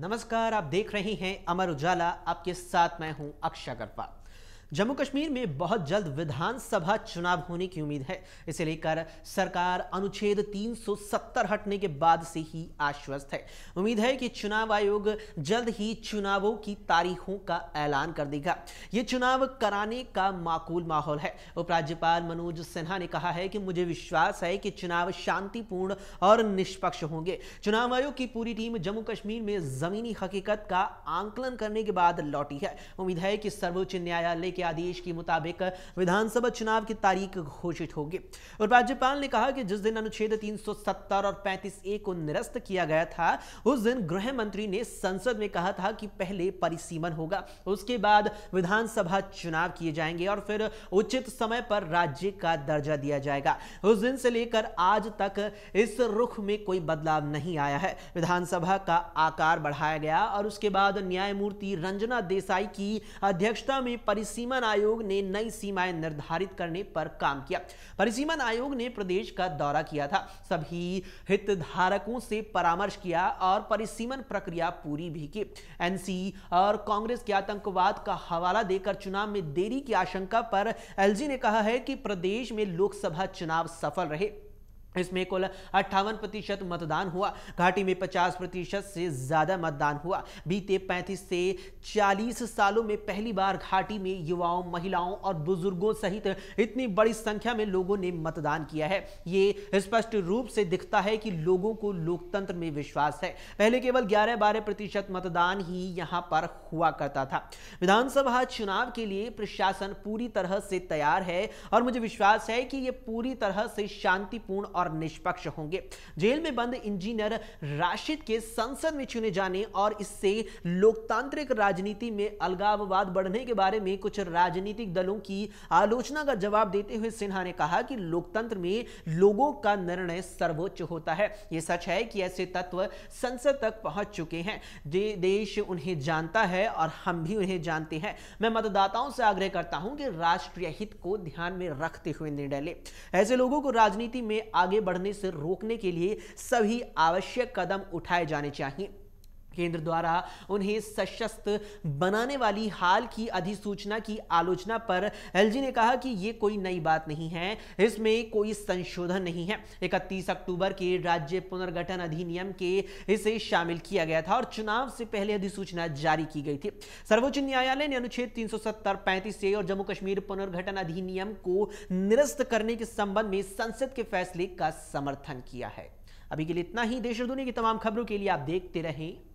नमस्कार आप देख रहे हैं अमर उजाला आपके साथ मैं हूं अक्षय अग्रवाल जम्मू कश्मीर में बहुत जल्द विधानसभा चुनाव होने की उम्मीद है इसे लेकर सरकार अनुच्छेद 370 हटने के बाद से ही आश्वस्त है उम्मीद है कि चुनाव आयोग जल्द ही चुनावों की तारीखों का ऐलान कर देगा ये चुनाव कराने का माकूल माहौल है उपराज्यपाल मनोज सिन्हा ने कहा है कि मुझे विश्वास है कि चुनाव शांतिपूर्ण और निष्पक्ष होंगे चुनाव आयोग की पूरी टीम जम्मू कश्मीर में जमीनी हकीकत का आंकलन करने के बाद लौटी है उम्मीद है कि सर्वोच्च न्यायालय के के आदेश के मुताबिक विधानसभा चुनाव की तारीख घोषित होगी और राज्यपाल ने कहा कि जिस दिन अनुच्छेद 370 और 35 ए को निरस्त किया गया था उस दिन गृह मंत्री ने संसद में कहा था कि पहले परिसीमन होगा उसके बाद विधानसभा चुनाव किए जाएंगे और फिर उचित समय पर राज्य का दर्जा दिया जाएगा उस दिन से लेकर आज तक इस रुख में कोई बदलाव नहीं आया है विधानसभा का आकार बढ़ाया गया और उसके बाद न्यायमूर्ति रंजना देसाई की अध्यक्षता में परिसीमन परिसीमन आयोग ने नई सीमाएं निर्धारित करने पर काम किया परिसीमन आयोग ने प्रदेश का दौरा किया था सभी हितधारकों से परामर्श किया और परिसीमन प्रक्रिया पूरी भी की एनसी और कांग्रेस के आतंकवाद का हवाला देकर चुनाव में देरी की आशंका पर एलजी ने कहा है कि प्रदेश में लोकसभा चुनाव सफल रहे इसमें कुल अट्ठावन प्रतिशत मतदान हुआ घाटी में 50 प्रतिशत से ज़्यादा मतदान हुआ बीते 35 से 40 सालों में पहली बार घाटी में युवाओं महिलाओं और बुजुर्गों सहित इतनी बड़ी संख्या में लोगों ने मतदान किया है ये स्पष्ट रूप से दिखता है कि लोगों को लोकतंत्र में विश्वास है पहले केवल ग्यारह बारह प्रतिशत मतदान ही यहाँ पर हुआ करता था विधानसभा चुनाव के लिए प्रशासन पूरी तरह से तैयार है और मुझे विश्वास है कि ये पूरी तरह से शांतिपूर्ण और निष्पक्ष होंगे जेल में बंद इंजीनियर राशिद के संसद में चुने जाने और इससे लोकतांत्रिक राजनीति में अलगाववाद बढ़ने के बारे में कुछ राजनीतिक दलों की आलोचना का जवाब देते हुए सिन्हा ने कहा कि लोकतंत्र में लोगों का निर्णय सर्वोच्च होता है यह सच है कि ऐसे तत्व संसद तक पहुंच चुके हैं दे, देश उन्हें जानता है और हम भी उन्हें जानते हैं मैं मतदाताओं से आग्रह करता हूं कि राष्ट्रीय हित को ध्यान में रखते हुए निर्णय ले ऐसे लोगों को राजनीति में आगे आगे बढ़ने से रोकने के लिए सभी आवश्यक कदम उठाए जाने चाहिए केंद्र द्वारा उन्हें सशस्त्र बनाने वाली हाल की अधिसूचना की आलोचना पर एलजी ने कहा कि ये कोई नई बात नहीं है इसमें कोई संशोधन नहीं है 31 अक्टूबर के राज्य पुनर्गठन अधिनियम के इसे शामिल किया गया था और चुनाव से पहले अधिसूचना जारी की गई थी सर्वोच्च न्यायालय ने अनुच्छेद तीन सौ से और जम्मू कश्मीर पुनर्गठन अधिनियम को निरस्त करने के संबंध में संसद के फैसले का समर्थन किया है अभी के लिए इतना ही देश और दुनिया की तमाम खबरों के लिए आप देखते रहें